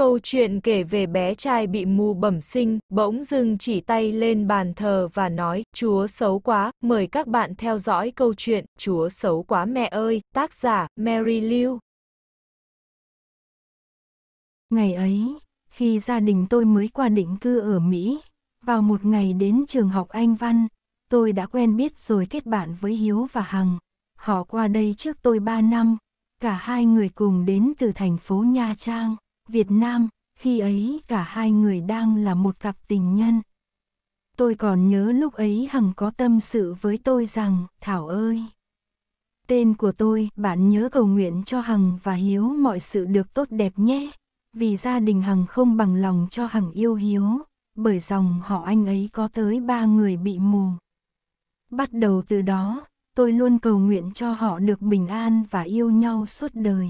Câu chuyện kể về bé trai bị mù bẩm sinh, bỗng dưng chỉ tay lên bàn thờ và nói, Chúa xấu quá, mời các bạn theo dõi câu chuyện Chúa xấu quá mẹ ơi, tác giả Mary Liu. Ngày ấy, khi gia đình tôi mới qua định cư ở Mỹ, vào một ngày đến trường học Anh Văn, tôi đã quen biết rồi kết bạn với Hiếu và Hằng. Họ qua đây trước tôi 3 năm, cả hai người cùng đến từ thành phố Nha Trang. Việt Nam, khi ấy cả hai người đang là một cặp tình nhân. Tôi còn nhớ lúc ấy Hằng có tâm sự với tôi rằng, Thảo ơi! Tên của tôi, bạn nhớ cầu nguyện cho Hằng và Hiếu mọi sự được tốt đẹp nhé. Vì gia đình Hằng không bằng lòng cho Hằng yêu Hiếu, bởi dòng họ anh ấy có tới ba người bị mù. Bắt đầu từ đó, tôi luôn cầu nguyện cho họ được bình an và yêu nhau suốt đời.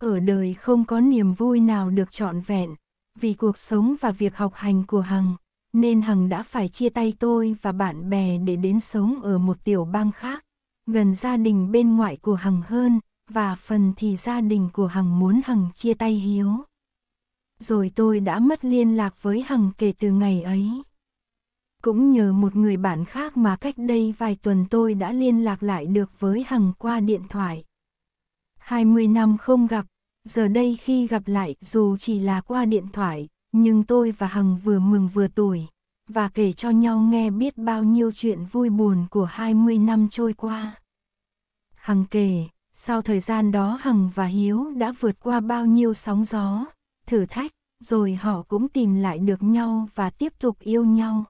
Ở đời không có niềm vui nào được trọn vẹn, vì cuộc sống và việc học hành của Hằng, nên Hằng đã phải chia tay tôi và bạn bè để đến sống ở một tiểu bang khác, gần gia đình bên ngoại của Hằng hơn, và phần thì gia đình của Hằng muốn Hằng chia tay Hiếu. Rồi tôi đã mất liên lạc với Hằng kể từ ngày ấy. Cũng nhờ một người bạn khác mà cách đây vài tuần tôi đã liên lạc lại được với Hằng qua điện thoại. 20 năm không gặp, giờ đây khi gặp lại dù chỉ là qua điện thoại, nhưng tôi và Hằng vừa mừng vừa tuổi, và kể cho nhau nghe biết bao nhiêu chuyện vui buồn của 20 năm trôi qua. Hằng kể, sau thời gian đó Hằng và Hiếu đã vượt qua bao nhiêu sóng gió, thử thách, rồi họ cũng tìm lại được nhau và tiếp tục yêu nhau.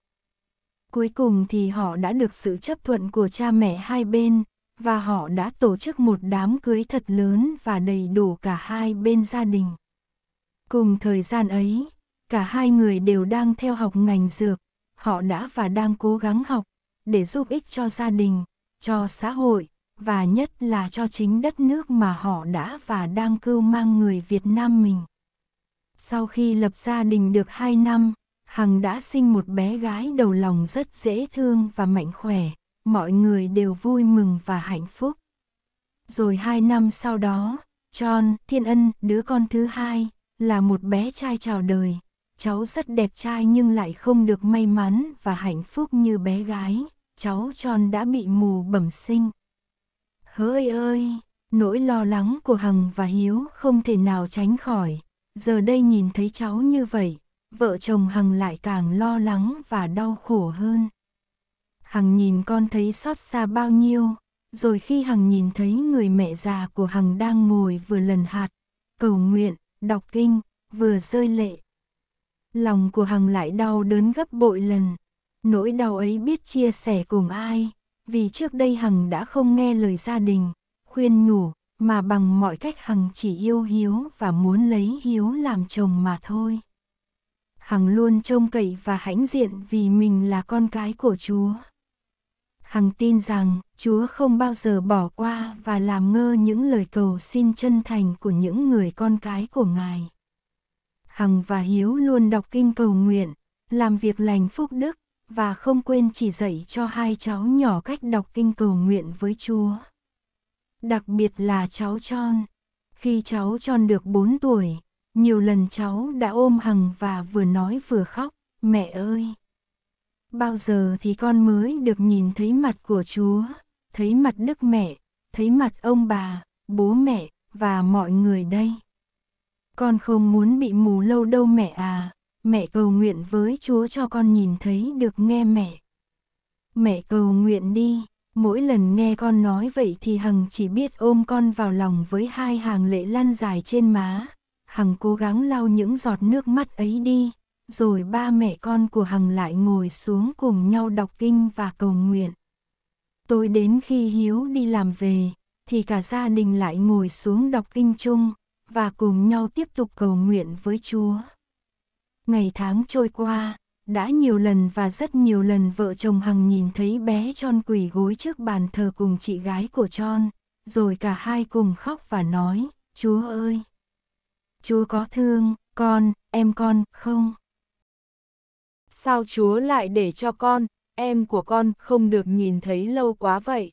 Cuối cùng thì họ đã được sự chấp thuận của cha mẹ hai bên, và họ đã tổ chức một đám cưới thật lớn và đầy đủ cả hai bên gia đình. Cùng thời gian ấy, cả hai người đều đang theo học ngành dược, họ đã và đang cố gắng học để giúp ích cho gia đình, cho xã hội và nhất là cho chính đất nước mà họ đã và đang cưu mang người Việt Nam mình. Sau khi lập gia đình được 2 năm, Hằng đã sinh một bé gái đầu lòng rất dễ thương và mạnh khỏe mọi người đều vui mừng và hạnh phúc. Rồi hai năm sau đó, John, Thiên Ân, đứa con thứ hai, là một bé trai chào đời. Cháu rất đẹp trai nhưng lại không được may mắn và hạnh phúc như bé gái. Cháu John đã bị mù bẩm sinh. Hỡi ơi, nỗi lo lắng của Hằng và Hiếu không thể nào tránh khỏi. Giờ đây nhìn thấy cháu như vậy, vợ chồng Hằng lại càng lo lắng và đau khổ hơn. Hằng nhìn con thấy xót xa bao nhiêu, rồi khi Hằng nhìn thấy người mẹ già của Hằng đang ngồi vừa lần hạt, cầu nguyện, đọc kinh, vừa rơi lệ. Lòng của Hằng lại đau đớn gấp bội lần, nỗi đau ấy biết chia sẻ cùng ai, vì trước đây Hằng đã không nghe lời gia đình, khuyên nhủ, mà bằng mọi cách Hằng chỉ yêu Hiếu và muốn lấy Hiếu làm chồng mà thôi. Hằng luôn trông cậy và hãnh diện vì mình là con cái của Chúa. Hằng tin rằng Chúa không bao giờ bỏ qua và làm ngơ những lời cầu xin chân thành của những người con cái của Ngài. Hằng và Hiếu luôn đọc kinh cầu nguyện, làm việc lành phúc đức và không quên chỉ dạy cho hai cháu nhỏ cách đọc kinh cầu nguyện với Chúa. Đặc biệt là cháu Tròn. Khi cháu Tròn được 4 tuổi, nhiều lần cháu đã ôm Hằng và vừa nói vừa khóc, mẹ ơi! bao giờ thì con mới được nhìn thấy mặt của Chúa, thấy mặt Đức Mẹ, thấy mặt ông bà, bố mẹ và mọi người đây. Con không muốn bị mù lâu đâu mẹ à, mẹ cầu nguyện với Chúa cho con nhìn thấy được nghe mẹ. Mẹ cầu nguyện đi, mỗi lần nghe con nói vậy thì Hằng chỉ biết ôm con vào lòng với hai hàng lệ lăn dài trên má. Hằng cố gắng lau những giọt nước mắt ấy đi, rồi ba mẹ con của Hằng lại ngồi xuống cùng nhau đọc kinh và cầu nguyện. Tối đến khi Hiếu đi làm về, thì cả gia đình lại ngồi xuống đọc kinh chung và cùng nhau tiếp tục cầu nguyện với Chúa. Ngày tháng trôi qua, đã nhiều lần và rất nhiều lần vợ chồng Hằng nhìn thấy bé Tròn quỳ gối trước bàn thờ cùng chị gái của Tròn, rồi cả hai cùng khóc và nói, Chúa ơi! Chúa có thương, con, em con, không? sao chúa lại để cho con, em của con không được nhìn thấy lâu quá vậy?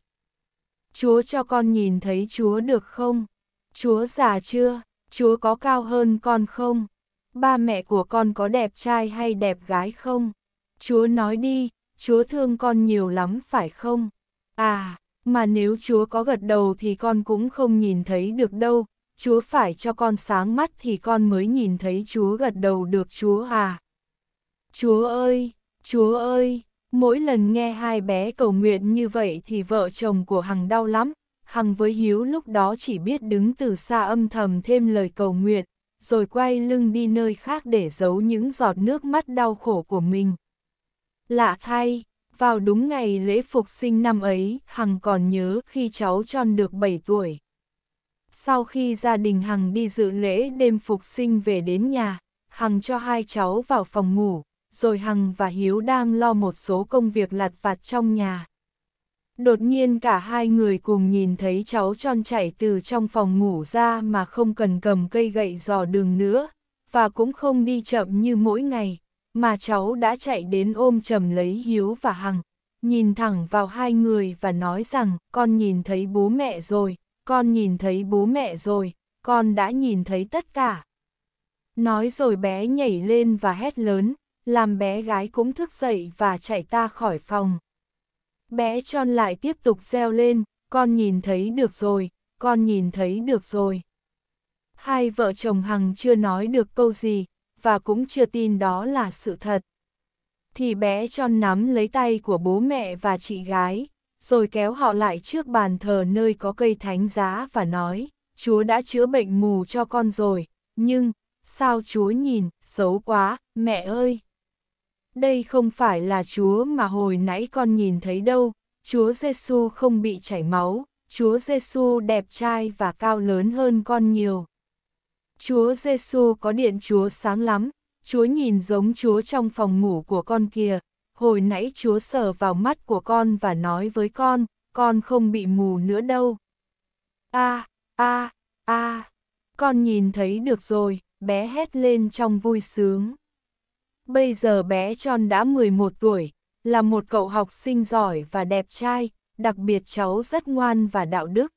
Chúa cho con nhìn thấy chúa được không? Chúa già chưa? Chúa có cao hơn con không? Ba mẹ của con có đẹp trai hay đẹp gái không? Chúa nói đi, chúa thương con nhiều lắm phải không? À, mà nếu chúa có gật đầu thì con cũng không nhìn thấy được đâu, chúa phải cho con sáng mắt thì con mới nhìn thấy chúa gật đầu được chúa à. Chúa ơi, Chúa ơi, mỗi lần nghe hai bé cầu nguyện như vậy thì vợ chồng của Hằng đau lắm. Hằng với Hiếu lúc đó chỉ biết đứng từ xa âm thầm thêm lời cầu nguyện, rồi quay lưng đi nơi khác để giấu những giọt nước mắt đau khổ của mình. Lạ thay, vào đúng ngày lễ phục sinh năm ấy, Hằng còn nhớ khi cháu tròn được 7 tuổi. Sau khi gia đình Hằng đi dự lễ đêm phục sinh về đến nhà, Hằng cho hai cháu vào phòng ngủ, rồi Hằng và Hiếu đang lo một số công việc lặt vặt trong nhà. Đột nhiên cả hai người cùng nhìn thấy cháu tròn chạy từ trong phòng ngủ ra mà không cần cầm cây gậy dò đường nữa, và cũng không đi chậm như mỗi ngày, mà cháu đã chạy đến ôm chầm lấy Hiếu và Hằng, nhìn thẳng vào hai người và nói rằng con nhìn thấy bố mẹ rồi, con nhìn thấy bố mẹ rồi, con đã nhìn thấy tất cả. Nói rồi bé nhảy lên và hét lớn, làm bé gái cũng thức dậy và chạy ta khỏi phòng. Bé tròn lại tiếp tục reo lên, con nhìn thấy được rồi, con nhìn thấy được rồi. Hai vợ chồng Hằng chưa nói được câu gì, và cũng chưa tin đó là sự thật. Thì bé tròn nắm lấy tay của bố mẹ và chị gái, rồi kéo họ lại trước bàn thờ nơi có cây thánh giá và nói, Chúa đã chữa bệnh mù cho con rồi, nhưng, sao Chúa nhìn, xấu quá, mẹ ơi! đây không phải là Chúa mà hồi nãy con nhìn thấy đâu, Chúa Giêsu không bị chảy máu, Chúa Giêsu đẹp trai và cao lớn hơn con nhiều. Chúa Giêsu có điện Chúa sáng lắm, Chúa nhìn giống Chúa trong phòng ngủ của con kìa, hồi nãy Chúa sờ vào mắt của con và nói với con, con không bị mù nữa đâu. A, a, a, con nhìn thấy được rồi, bé hét lên trong vui sướng. Bây giờ bé tròn đã 11 tuổi, là một cậu học sinh giỏi và đẹp trai, đặc biệt cháu rất ngoan và đạo đức.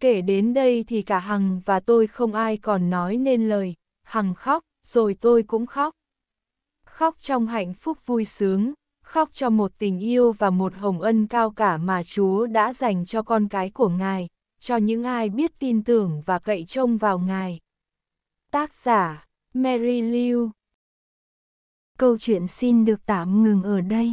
Kể đến đây thì cả Hằng và tôi không ai còn nói nên lời, Hằng khóc, rồi tôi cũng khóc. Khóc trong hạnh phúc vui sướng, khóc cho một tình yêu và một hồng ân cao cả mà Chúa đã dành cho con cái của Ngài, cho những ai biết tin tưởng và cậy trông vào Ngài. Tác giả Mary Liu Câu chuyện xin được tạm ngừng ở đây.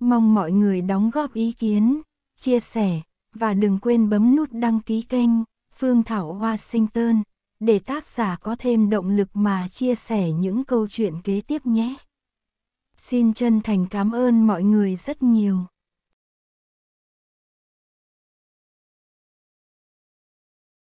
Mong mọi người đóng góp ý kiến, chia sẻ và đừng quên bấm nút đăng ký kênh Phương Thảo Washington để tác giả có thêm động lực mà chia sẻ những câu chuyện kế tiếp nhé. Xin chân thành cảm ơn mọi người rất nhiều.